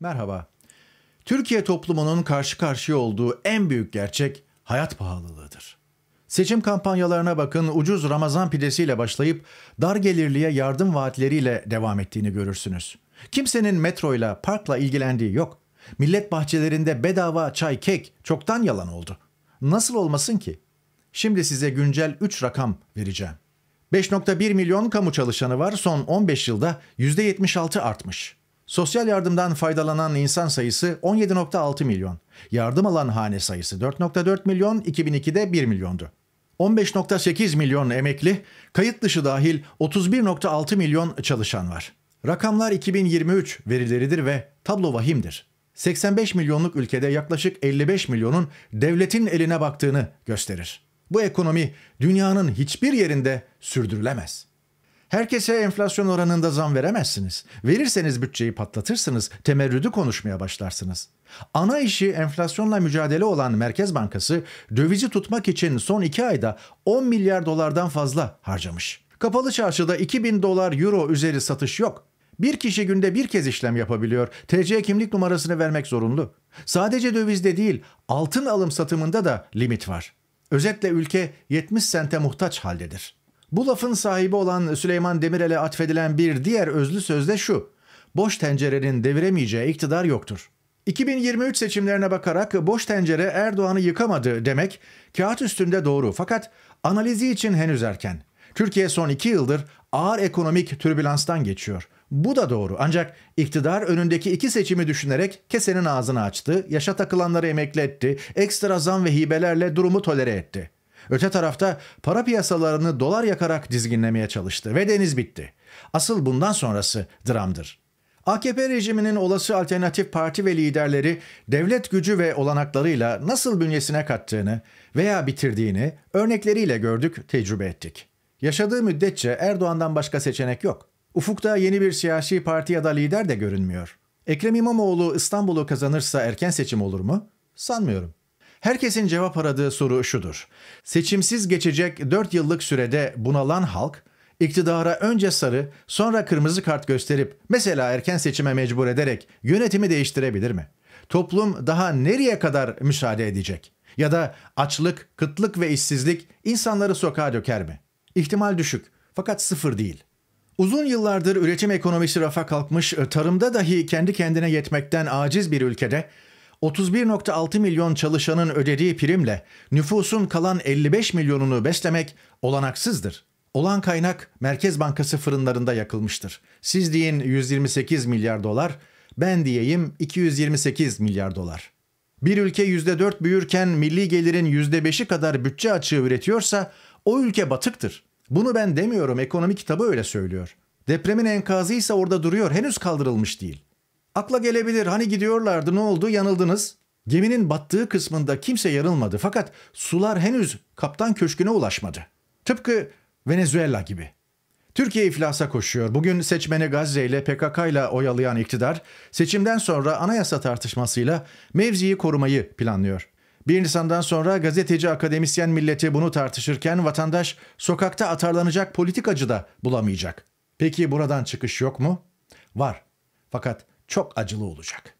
Merhaba. Türkiye toplumunun karşı karşıya olduğu en büyük gerçek hayat pahalılığıdır. Seçim kampanyalarına bakın ucuz Ramazan pidesiyle başlayıp dar gelirliye yardım vaatleriyle devam ettiğini görürsünüz. Kimsenin metroyla, parkla ilgilendiği yok. Millet bahçelerinde bedava çay, kek çoktan yalan oldu. Nasıl olmasın ki? Şimdi size güncel 3 rakam vereceğim. 5.1 milyon kamu çalışanı var son 15 yılda %76 artmış. Sosyal yardımdan faydalanan insan sayısı 17.6 milyon. Yardım alan hane sayısı 4.4 milyon, 2002'de 1 milyondu. 15.8 milyon emekli, kayıt dışı dahil 31.6 milyon çalışan var. Rakamlar 2023 verileridir ve tablo vahimdir. 85 milyonluk ülkede yaklaşık 55 milyonun devletin eline baktığını gösterir. Bu ekonomi dünyanın hiçbir yerinde sürdürülemez. Herkese enflasyon oranında zam veremezsiniz. Verirseniz bütçeyi patlatırsınız, temerrüdü konuşmaya başlarsınız. Ana işi enflasyonla mücadele olan Merkez Bankası dövizi tutmak için son iki ayda 10 milyar dolardan fazla harcamış. Kapalı çarşıda 2000 dolar euro üzeri satış yok. Bir kişi günde bir kez işlem yapabiliyor. TC kimlik numarasını vermek zorunlu. Sadece dövizde değil, altın alım satımında da limit var. Özetle ülke 70 sente muhtaç haldedir. Bu lafın sahibi olan Süleyman Demirel'e atfedilen bir diğer özlü söz de şu. Boş tencerenin deviremeyeceği iktidar yoktur. 2023 seçimlerine bakarak boş tencere Erdoğan'ı yıkamadı demek kağıt üstünde doğru fakat analizi için henüz erken. Türkiye son iki yıldır ağır ekonomik türbülanstan geçiyor. Bu da doğru ancak iktidar önündeki iki seçimi düşünerek kesenin ağzını açtı, yaşa takılanları emekletti, ekstra zam ve hibelerle durumu tolere etti. Öte tarafta para piyasalarını dolar yakarak dizginlemeye çalıştı ve deniz bitti. Asıl bundan sonrası dramdır. AKP rejiminin olası alternatif parti ve liderleri devlet gücü ve olanaklarıyla nasıl bünyesine kattığını veya bitirdiğini örnekleriyle gördük, tecrübe ettik. Yaşadığı müddetçe Erdoğan'dan başka seçenek yok. Ufukta yeni bir siyasi parti ya da lider de görünmüyor. Ekrem İmamoğlu İstanbul'u kazanırsa erken seçim olur mu? Sanmıyorum. Herkesin cevap aradığı soru şudur. Seçimsiz geçecek 4 yıllık sürede bunalan halk, iktidara önce sarı, sonra kırmızı kart gösterip mesela erken seçime mecbur ederek yönetimi değiştirebilir mi? Toplum daha nereye kadar müsaade edecek? Ya da açlık, kıtlık ve işsizlik insanları sokağa döker mi? İhtimal düşük fakat sıfır değil. Uzun yıllardır üretim ekonomisi rafa kalkmış, tarımda dahi kendi kendine yetmekten aciz bir ülkede 31.6 milyon çalışanın ödediği primle nüfusun kalan 55 milyonunu beslemek olanaksızdır. Olan kaynak Merkez Bankası fırınlarında yakılmıştır. Siz deyin 128 milyar dolar, ben diyeyim 228 milyar dolar. Bir ülke %4 büyürken milli gelirin %5'i kadar bütçe açığı üretiyorsa o ülke batıktır. Bunu ben demiyorum, ekonomi kitabı öyle söylüyor. Depremin enkazı ise orada duruyor, henüz kaldırılmış değil. Akla gelebilir hani gidiyorlardı ne oldu yanıldınız. Geminin battığı kısmında kimse yarılmadı fakat sular henüz kaptan köşküne ulaşmadı. Tıpkı Venezuela gibi. Türkiye iflasa koşuyor. Bugün seçmeni Gazze ile PKK ile oyalayan iktidar seçimden sonra anayasa tartışmasıyla mevziyi korumayı planlıyor. 1 Nisan'dan sonra gazeteci akademisyen milleti bunu tartışırken vatandaş sokakta atarlanacak politikacı da bulamayacak. Peki buradan çıkış yok mu? Var. Fakat çok acılı olacak.